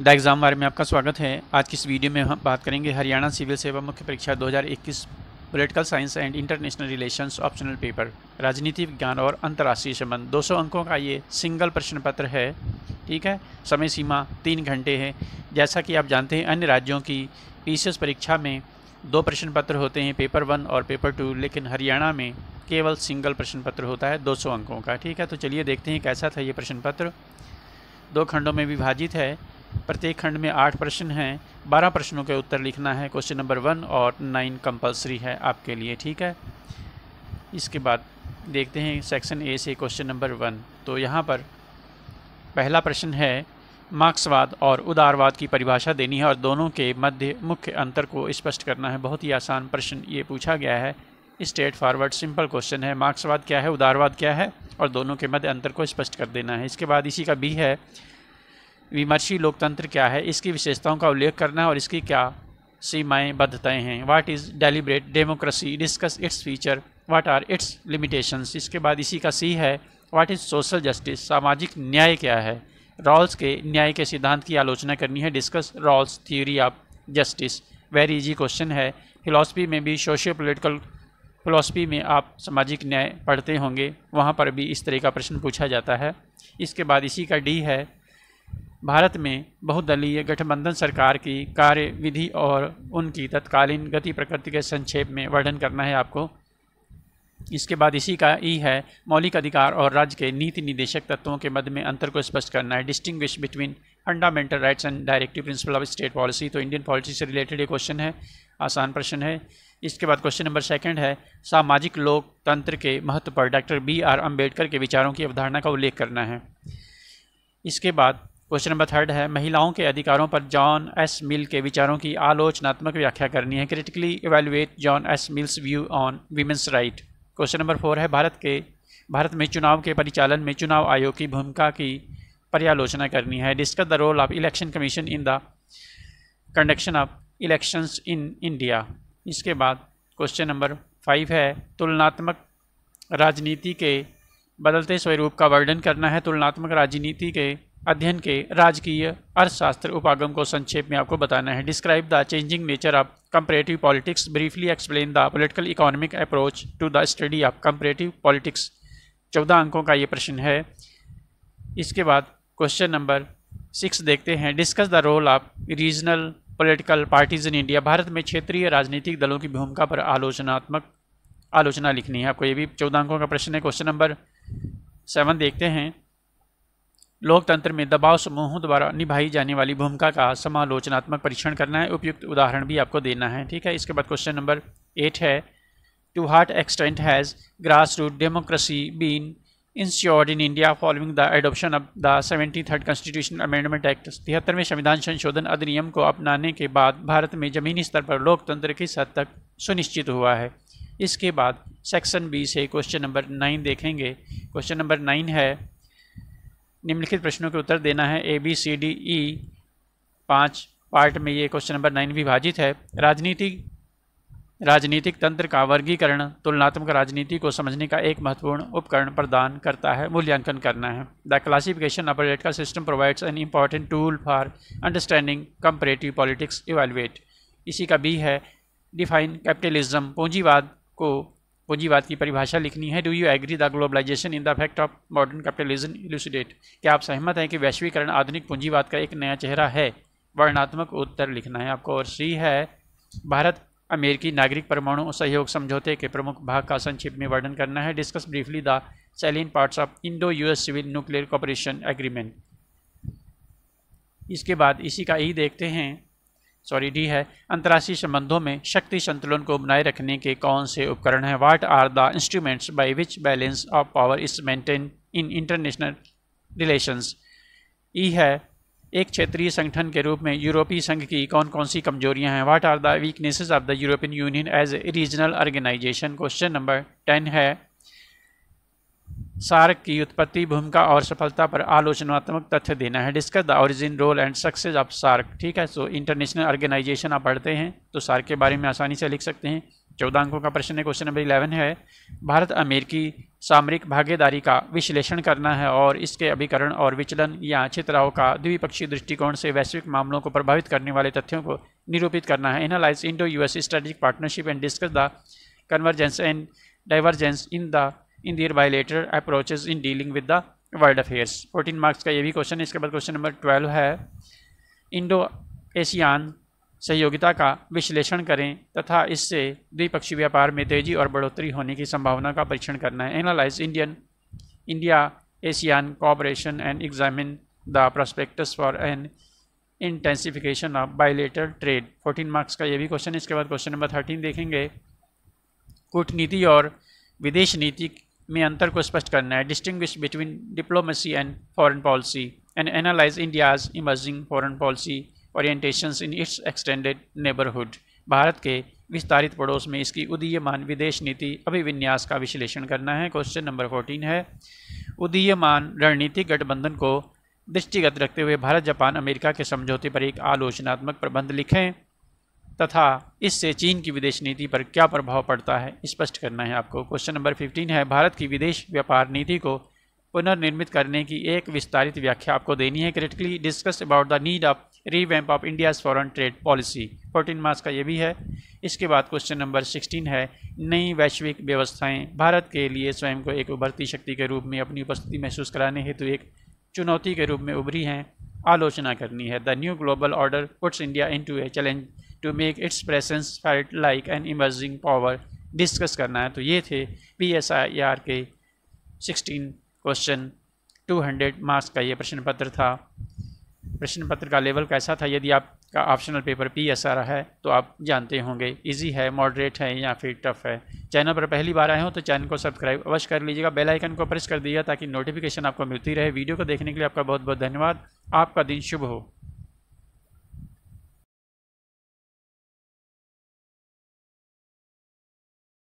the exam बारे में आपका स्वागत है आज की इस वीडियो में हम बात करेंगे हरियाणा सिविल सेवा मुख्य परीक्षा 2021 political science and international relations optional paper राजनीति विज्ञान और अंतर्राष्ट्रीय संबंध 200 अंकों का ये सिंगल प्रश्न पत्र है ठीक है समय सीमा तीन घंटे है जैसा कि आप जानते हैं अन्य राज्यों की पी परीक्षा में दो प्रश्न पत्र होते हैं पेपर वन और पेपर टू लेकिन हरियाणा में केवल सिंगल प्रश्न पत्र होता है दो अंकों का ठीक है तो चलिए देखते हैं कैसा था ये प्रश्न पत्र दो खंडों में विभाजित है प्रत्येक खंड में आठ प्रश्न हैं बारह प्रश्नों के उत्तर लिखना है क्वेश्चन नंबर वन और नाइन कंपलसरी है आपके लिए ठीक है इसके बाद देखते हैं सेक्शन ए से क्वेश्चन नंबर वन तो यहाँ पर पहला प्रश्न है मार्क्सवाद और उदारवाद की परिभाषा देनी है और दोनों के मध्य मुख्य अंतर को स्पष्ट करना है बहुत ही आसान प्रश्न ये पूछा गया है स्ट्रेट फॉरवर्ड सिंपल क्वेश्चन है मार्क्सवाद क्या है उदारवाद क्या है और दोनों के मध्य अंतर को स्पष्ट कर देना है इसके बाद इसी का बी है विमर्शी लोकतंत्र क्या है इसकी विशेषताओं का उल्लेख करना है और इसकी क्या सीमाएं बद्धताएं हैं what is deliberate democracy discuss its feature what are its limitations इसके बाद इसी का सी है वाट इज़ सोशल जस्टिस सामाजिक न्याय क्या है रॉल्स के न्याय के सिद्धांत की आलोचना करनी है discuss Rawls theory of justice very easy question है फिलासफी में भी सोशियो पोलिटिकल फिलासफी में आप सामाजिक न्याय पढ़ते होंगे वहाँ पर भी इस तरह का प्रश्न पूछा जाता है इसके बाद इसी का डी है भारत में बहुदलीय गठबंधन सरकार की कार्य विधि और उनकी तत्कालीन गति प्रकृति के संक्षेप में वर्णन करना है आपको इसके बाद इसी का ई है मौलिक अधिकार और राज्य के नीति निदेशक तत्वों के मध्य में अंतर को स्पष्ट करना है distinguish between fundamental rights and directive principle of state policy तो इंडियन पॉलिसी से रिलेटेड ये क्वेश्चन है आसान प्रश्न है इसके बाद क्वेश्चन नंबर सेकंड है सामाजिक लोकतंत्र के महत्व पर डॉक्टर बी आर अम्बेडकर के विचारों की अवधारणा का उल्लेख करना है इसके बाद क्वेश्चन नंबर थर्ड है महिलाओं के अधिकारों पर जॉन एस मिल के विचारों की आलोचनात्मक व्याख्या करनी है critically evaluate John S Mills view on women's right question number four है भारत के भारत में चुनाव के परिचालन में चुनाव आयोग की भूमिका की पर्यालोचना करनी है discuss the role of election commission in the conduction of elections in India इसके बाद क्वेश्चन नंबर फाइव है तुलनात्मक राजनीति के बदलते स्वरूप का वर्णन करना है तुलनात्मक राजनीति के अध्ययन के राजकीय अर्थशास्त्र उपागम को संक्षेप में आपको बताना है describe the changing nature of comparative politics briefly explain the political economic approach to the study of comparative politics चौदह अंकों का ये प्रश्न है इसके बाद क्वेश्चन नंबर सिक्स देखते हैं discuss the role of regional political parties in India Bharat में क्षेत्रीय राजनीतिक दलों की भूमिका पर आलोचनात्मक आलोचना लिखनी है आपको ये भी चौदह अंकों का प्रश्न है क्वेश्चन नंबर सेवन देखते हैं लोकतंत्र में दबाव समूहों द्वारा निभाई जाने वाली भूमिका का समालोचनात्मक परीक्षण करना है उपयुक्त उदाहरण भी आपको देना है ठीक है इसके बाद क्वेश्चन नंबर एट है to what extent has grass root democracy been ensured in India following the adoption of the seventy third constitution amendment act तिहत्तरवें संविधान संशोधन अधिनियम को अपनाने के बाद भारत में जमीनी स्तर पर लोकतंत्र किस हद तक सुनिश्चित हुआ है इसके बाद सेक्शन बी से क्वेश्चन नंबर नाइन देखेंगे क्वेश्चन नंबर नाइन है निम्नलिखित प्रश्नों के उत्तर देना है A B C D E पाँच पार्ट में ये क्वेश्चन नंबर नाइन विभाजित है राजनीति राजनीतिक तंत्र का वर्गीकरण तुलनात्मक राजनीति को समझने का एक महत्वपूर्ण उपकरण प्रदान करता है मूल्यांकन करना है the classification of political system provides an important tool for understanding comparative politics evaluate इसी का बी है डिफाइन कैपिटलिज्म पूंजीवाद को पूंजीवाद की परिभाषा लिखनी है do you agree the globalization in the fact of modern capitalism elucidate क्या आप सहमत हैं कि वैश्वीकरण आधुनिक पूंजीवाद का एक नया चेहरा है वर्णात्मक उत्तर लिखना है आपको और सी है भारत अमेरिकी नागरिक परमाणु सहयोग समझौते के प्रमुख भाग का संक्षिप्त में वर्णन करना है discuss briefly the salient parts of Indo US civil nuclear cooperation agreement इसके बाद इसी का यही देखते हैं सॉरी डी है अंतर्राष्ट्रीय संबंधों में शक्ति संतुलन को बनाए रखने के कौन से उपकरण हैं what are the instruments by which balance of power is maintain in international relations ई है एक क्षेत्रीय संगठन के रूप में यूरोपीय संघ की कौन कौन सी कमजोरियां हैं what are the weaknesses of the European Union as a regional organization question number ten है सार्क की उत्पत्ति भूमिका और सफलता पर आलोचनात्मक तथ्य देना है discuss the origin role and success of SAARC ठीक है सो इंटरनेशनल ऑर्गेनाइजेशन आप पढ़ते हैं तो सार्क के बारे में आसानी से लिख सकते हैं चौदह अंकों का प्रश्न है क्वेश्चन नंबर इलेवन है भारत अमेरिकी सामरिक भागीदारी का विश्लेषण करना है और इसके अभिकरण और विचलन या चित्राओं का द्विपक्षीय दृष्टिकोण से वैश्विक मामलों को प्रभावित करने वाले तथ्यों को निरूपित करना है analyse Indo US strategic partnership and discuss the convergence and divergence in the in their bilateral approaches in dealing with the world affairs fourteen marks का ये भी क्वेश्चन है इसके बाद क्वेश्चन नंबर ट्वेल्व है इंडो एशियान सहयोगिता का विश्लेषण करें तथा इससे द्विपक्षीय व्यापार में तेजी और बढ़ोतरी होने की संभावना का परीक्षण करना है analyse Indian India ASEAN cooperation and examine the prospects for an intensification of bilateral trade 14 marks का ये भी क्वेश्चन है इसके बाद क्वेश्चन नंबर 13 देखेंगे कूटनीति और विदेश नीति में अंतर को स्पष्ट करना है distinguish between diplomacy and foreign policy and analyse India's emerging foreign policy orientations in its extended neighbourhood Bharat के विस्तारित पड़ोस में इसकी उदीयमान विदेश नीति अभिविन्यास का विश्लेषण करना है क्वेश्चन नंबर फोर्टीन है उदीयमान रणनीतिक गठबंधन को दृष्टिगत रखते हुए भारत जापान अमेरिका के समझौते पर एक आलोचनात्मक प्रबंध लिखें तथा इससे चीन की विदेश नीति पर क्या प्रभाव पड़ता है स्पष्ट करना है आपको क्वेश्चन नंबर 15 है भारत की विदेश व्यापार नीति को पुनर्निर्मित करने की एक विस्तारित व्याख्या आपको देनी है critically discuss about the need of revamp of India's foreign trade policy fourteen marks का ये भी है इसके बाद क्वेश्चन नंबर सिक्सटीन है नई वैश्विक व्यवस्थाएं भारत के लिए स्वयं को एक उभरती शक्ति के रूप में अपनी उपस्थिति महसूस कराने हेतु एक चुनौती के रूप में उभरी हैं आलोचना करनी है the new global order puts India into a challenge to make its presence fight like an emerging power discuss करना है तो ये थे पी एस आई आर के sixteen question two hundred marks का ये प्रश्न पत्र था प्रश्न पत्र का लेवल कैसा था यदि आपका optional paper P S R है तो आप जानते होंगे ईजी है मॉडरेट है या फिर टफ है चैनल पर पहली बार आए हो तो चैनल को सब्सक्राइब अवश्य कर लीजिएगा बेल आइकन को प्रेस कर दीजिएगा ताकि नोटिफिकेशन आपको मिलती रहे वीडियो को देखने के लिए आपका बहुत बहुत धन्यवाद आपका दिन शुभ हो